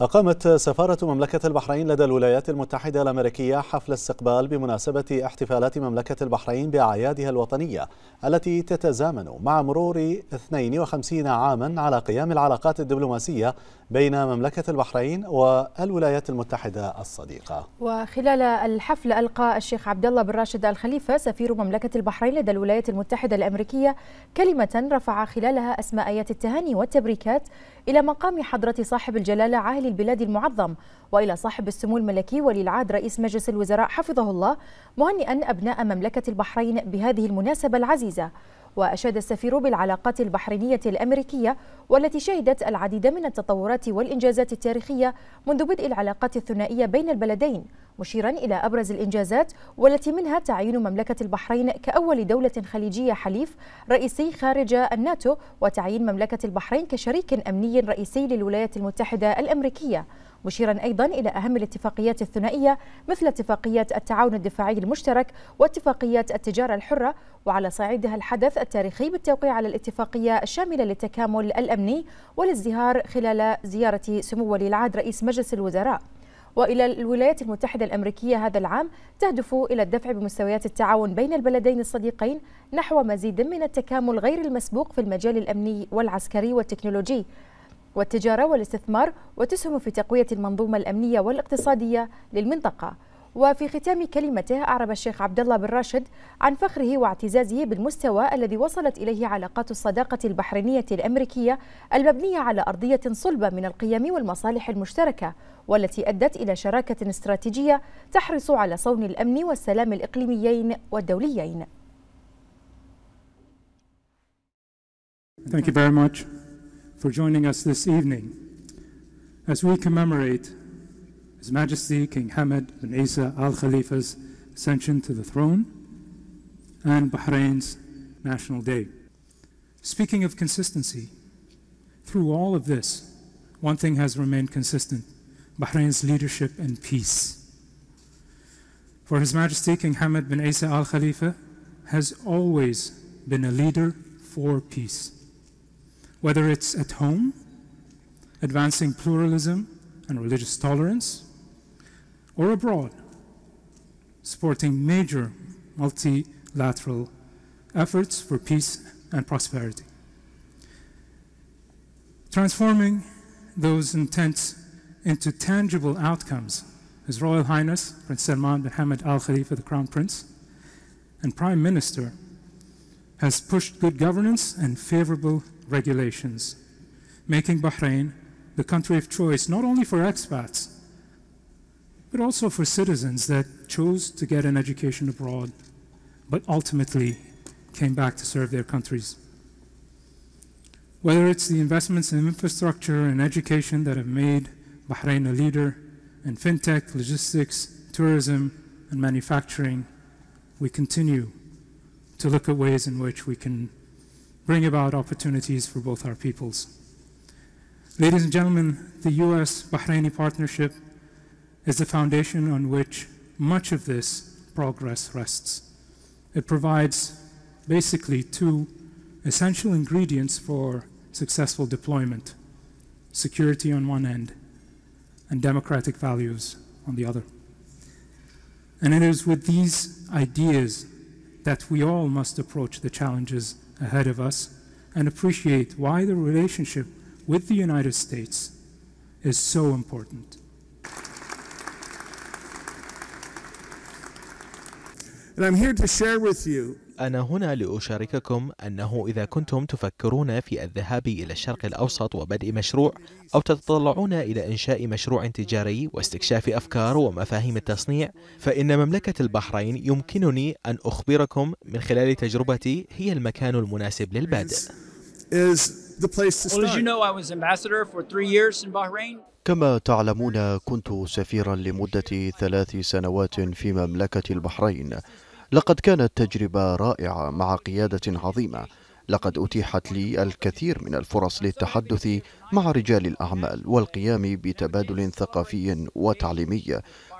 أقامت سفارة مملكة البحرين لدى الولايات المتحدة الأمريكية حفل استقبال بمناسبة احتفالات مملكة البحرين بأعيادها الوطنية التي تتزامن مع مرور 52 عاما على قيام العلاقات الدبلوماسية بين مملكة البحرين والولايات المتحدة الصديقة. وخلال الحفل ألقى الشيخ عبد الله بن راشد الخليفة سفير مملكة البحرين لدى الولايات المتحدة الأمريكية كلمة رفع خلالها أسماء آيات التهاني والتبريكات إلى مقام حضرة صاحب الجلالة عاهل ولي البلاد المعظم والى صاحب السمو الملكي ولي العهد رئيس مجلس الوزراء حفظه الله مهنئا ابناء مملكه البحرين بهذه المناسبه العزيزه وأشاد السفير بالعلاقات البحرينية الأمريكية والتي شهدت العديد من التطورات والإنجازات التاريخية منذ بدء العلاقات الثنائية بين البلدين مشيرا إلى أبرز الإنجازات والتي منها تعيين مملكة البحرين كأول دولة خليجية حليف رئيسي خارج الناتو وتعيين مملكة البحرين كشريك أمني رئيسي للولايات المتحدة الأمريكية مشيرا أيضا إلى أهم الاتفاقيات الثنائية مثل اتفاقيات التعاون الدفاعي المشترك واتفاقيات التجارة الحرة وعلى صعيدها الحدث التاريخي بالتوقيع على الاتفاقية الشاملة للتكامل الأمني والازدهار خلال زيارة سمو ولي العهد رئيس مجلس الوزراء والى الولايات المتحده الامريكيه هذا العام تهدف الى الدفع بمستويات التعاون بين البلدين الصديقين نحو مزيد من التكامل غير المسبوق في المجال الامني والعسكري والتكنولوجي والتجاره والاستثمار وتسهم في تقويه المنظومه الامنيه والاقتصاديه للمنطقه وفي ختام كلمته أعرب الشيخ عبد الله بن راشد عن فخره واعتزازه بالمستوى الذي وصلت إليه علاقات الصداقة البحرينية الأمريكية المبنية على أرضية صلبة من القيم والمصالح المشتركة والتي أدت إلى شراكة استراتيجية تحرص على صون الأمن والسلام الإقليميين والدوليين. Thank you very much for joining us this evening. As we commemorate His Majesty King Hamad bin Isa Al Khalifa's ascension to the throne, and Bahrain's National Day. Speaking of consistency, through all of this, one thing has remained consistent Bahrain's leadership and peace. For His Majesty King Hamad bin Isa Al Khalifa has always been a leader for peace, whether it's at home, advancing pluralism and religious tolerance or abroad, supporting major multilateral efforts for peace and prosperity. Transforming those intents into tangible outcomes, His Royal Highness Prince Salman bin Hamad Al Khalifa, the Crown Prince, and Prime Minister, has pushed good governance and favorable regulations, making Bahrain the country of choice not only for expats, but also for citizens that chose to get an education abroad, but ultimately came back to serve their countries. Whether it's the investments in infrastructure and education that have made Bahrain a leader in fintech, logistics, tourism, and manufacturing, we continue to look at ways in which we can bring about opportunities for both our peoples. Ladies and gentlemen, the U.S.-Bahraini partnership is the foundation on which much of this progress rests. It provides basically two essential ingredients for successful deployment security on one end and democratic values on the other. And it is with these ideas that we all must approach the challenges ahead of us and appreciate why the relationship with the United States is so important. And I'm here to share with you أنا هنا لأشارككم أنه إذا كنتم تفكرون في الذهاب إلى الشرق الأوسط وبدء مشروع أو تتطلعون إلى إنشاء مشروع تجاري واستكشاف أفكار ومفاهيم التصنيع فإن مملكة البحرين يمكنني أن أخبركم من خلال تجربتي هي المكان المناسب للبدء كما تعلمون كنت سفيرا لمدة ثلاث سنوات في مملكة البحرين لقد كانت تجربة رائعة مع قيادة عظيمة لقد أتيحت لي الكثير من الفرص للتحدث مع رجال الأعمال والقيام بتبادل ثقافي وتعليمي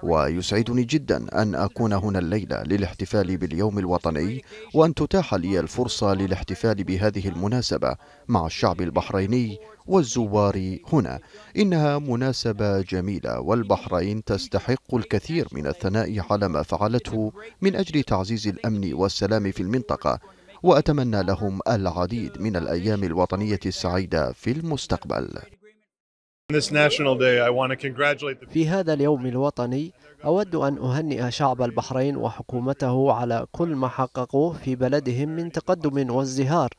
ويسعدني جدا أن أكون هنا الليلة للاحتفال باليوم الوطني وأن تتاح لي الفرصة للاحتفال بهذه المناسبة مع الشعب البحريني والزوار هنا إنها مناسبة جميلة والبحرين تستحق الكثير من الثناء على ما فعلته من أجل تعزيز الأمن والسلام في المنطقة وأتمنى لهم العديد من الأيام الوطنية السعيدة في المستقبل في هذا اليوم الوطني أود أن أهنئ شعب البحرين وحكومته على كل ما حققوه في بلدهم من تقدم وازدهار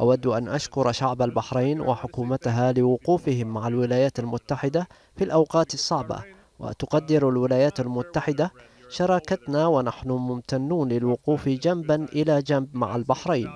أود أن أشكر شعب البحرين وحكومتها لوقوفهم مع الولايات المتحدة في الأوقات الصعبة وتقدر الولايات المتحدة شراكتنا ونحن ممتنون للوقوف جنبا إلى جنب مع البحرين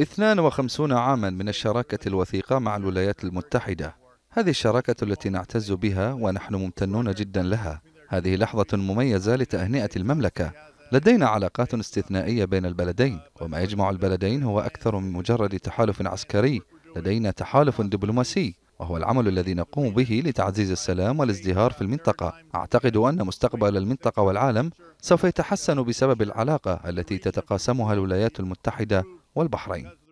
52 عاما من الشراكة الوثيقة مع الولايات المتحدة هذه الشراكة التي نعتز بها ونحن ممتنون جدا لها هذه لحظة مميزة لتهنئة المملكة لدينا علاقات استثنائية بين البلدين وما يجمع البلدين هو أكثر من مجرد تحالف عسكري لدينا تحالف دبلوماسي وهو العمل الذي نقوم به لتعزيز السلام والازدهار في المنطقة أعتقد أن مستقبل المنطقة والعالم سوف يتحسن بسبب العلاقة التي تتقاسمها الولايات المتحدة والبحرين